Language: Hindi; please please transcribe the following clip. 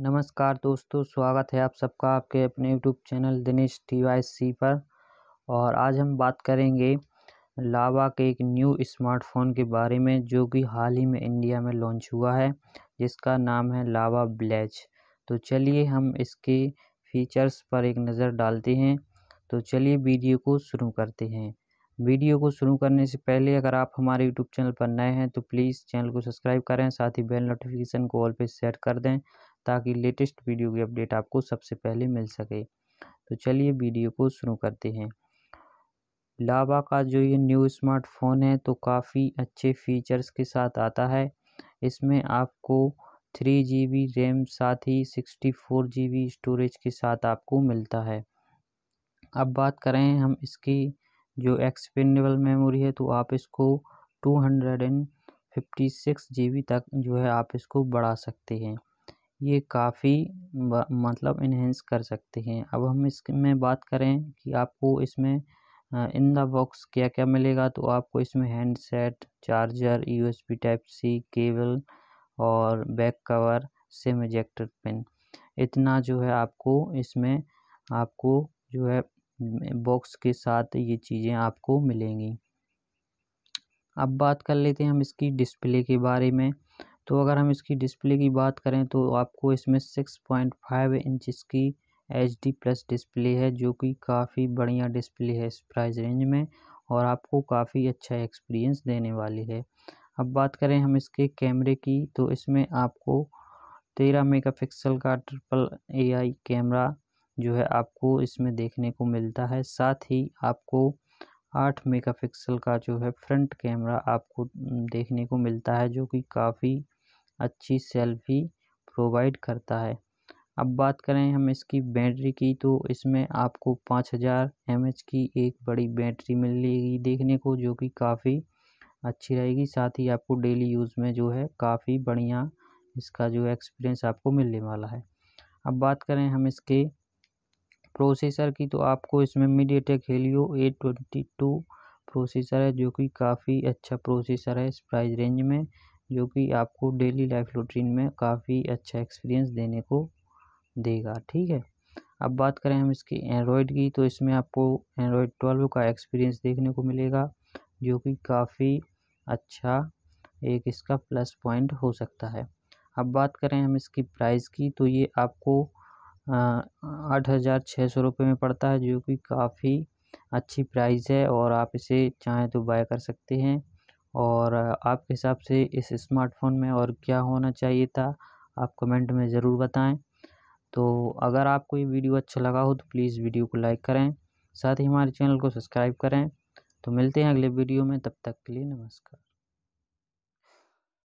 नमस्कार दोस्तों स्वागत है आप सबका आपके अपने YouTube channel Dinesh T Y C पर और आज हम बात करेंगे लावा के एक न्यू स्मार्टफोन के बारे में जो कि हाल ही में इंडिया में लॉन्च हुआ है जिसका नाम है लावा ब्लैच तो चलिए हम इसके फीचर्स पर एक नज़र डालते हैं तो चलिए वीडियो को शुरू करते हैं वीडियो को शुरू करने से पहले अगर आप हमारे यूट्यूब चैनल पर नए हैं तो प्लीज़ चैनल को सब्सक्राइब करें साथ ही बेल नोटिफिकेशन को ऑल पे सेट कर दें ताकि लेटेस्ट वीडियो की अपडेट आपको सबसे पहले मिल सके तो चलिए वीडियो को शुरू करते हैं लावा का जो ये न्यू स्मार्टफोन है तो काफ़ी अच्छे फीचर्स के साथ आता है इसमें आपको थ्री जी बी रैम साथ ही sixty four G B storage के साथ आपको मिलता है अब बात करें हम इसकी जो एक्सपेंडेबल मेमोरी है तो आप इसको two hundred and fifty six G B तक जो है आप इसको बढ़ा सकते हैं ये काफ़ी मतलब इन्हेंस कर सकते हैं अब हम इसमें बात करें कि आपको इसमें इन द बॉक्स क्या क्या मिलेगा तो आपको इसमें handset charger U S type C cable और back cover SIM ejector pin इतना जो है आपको इसमें आपको जो है बॉक्स के साथ ये चीज़ें आपको मिलेंगी अब बात कर लेते हैं हम इसकी डिस्प्ले के बारे में तो अगर हम इसकी डिस्प्ले की बात करें तो आपको इसमें सिक्स पॉइंट फाइव इंचज़ की एच डी प्लस डिस्प्ले है जो कि काफ़ी बढ़िया डिस्प्ले है इस प्राइस रेंज में और आपको काफ़ी अच्छा एक्सपीरियंस देने वाली है अब बात करें हम इसके कैमरे की तो इसमें आपको तेरह मेगापिक्सल का ट्रिपल एआई कैमरा जो है आपको इसमें देखने को मिलता है साथ ही आपको आठ मेगापिक्सल का जो है फ्रंट कैमरा आपको देखने को मिलता है जो कि काफ़ी अच्छी सेल्फ़ी प्रोवाइड करता है अब बात करें हम इसकी बैटरी की तो इसमें आपको पाँच हज़ार एम एच की एक बड़ी बैटरी मिलेगी देखने को जो कि काफ़ी अच्छी रहेगी साथ ही आपको डेली यूज़ में जो है काफ़ी बढ़िया इसका जो एक्सपीरियंस आपको मिलने वाला है अब बात करें हम इसके प्रोसेसर की तो आपको इसमें MediaTek Helio A twenty two processor है जो कि काफ़ी अच्छा प्रोसेसर है इस प्राइस रेंज में जो कि आपको डेली लाइफ रूटीन में काफ़ी अच्छा एक्सपीरियंस देने को देगा ठीक है अब बात करें हम इसकी एंड्रॉयड की तो इसमें आपको एंड्रॉयड ट्वेल्व का एक्सपीरियंस देखने को मिलेगा जो कि काफ़ी अच्छा एक इसका प्लस पॉइंट हो सकता है अब बात करें हम इसकी प्राइस की तो ये आपको आठ हज़ार छः सौ रुपये में पड़ता है जो कि काफ़ी अच्छी प्राइस है और आप इसे चाहें तो बाय कर सकते हैं और आपके हिसाब से इस स्मार्टफ़ोन में और क्या होना चाहिए था आप कमेंट में ज़रूर बताएं तो अगर आपको ये वीडियो अच्छा लगा हो तो प्लीज़ वीडियो को लाइक करें साथ ही हमारे चैनल को सब्सक्राइब करें तो मिलते हैं अगले वीडियो में तब तक के लिए नमस्कार